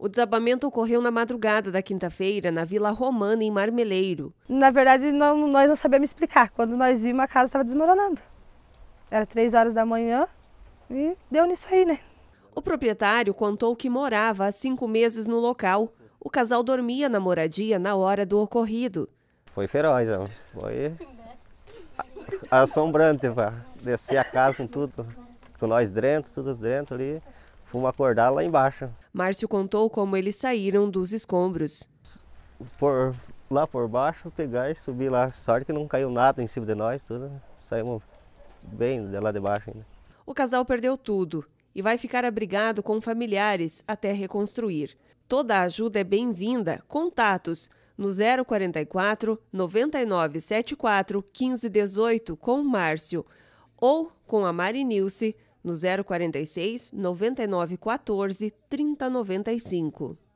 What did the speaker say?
O desabamento ocorreu na madrugada da quinta-feira, na Vila Romana, em Marmeleiro. Na verdade, não, nós não sabemos explicar. Quando nós vimos, a casa estava desmoronando. Era três horas da manhã e deu nisso aí, né? O proprietário contou que morava há cinco meses no local. O casal dormia na moradia na hora do ocorrido. Foi feroz, foi assombrante, pá. descer a casa com tudo, com nós dentro, tudo dentro ali fomos acordar lá embaixo. Márcio contou como eles saíram dos escombros. Por, lá por baixo, pegar e subir lá. Sorte que não caiu nada em cima de nós, tudo. Né? Saímos bem de lá de baixo ainda. O casal perdeu tudo e vai ficar abrigado com familiares até reconstruir. Toda ajuda é bem-vinda. Contatos no 044 9974 1518 com o Márcio ou com a Mari Nilce no 046 9914 3095.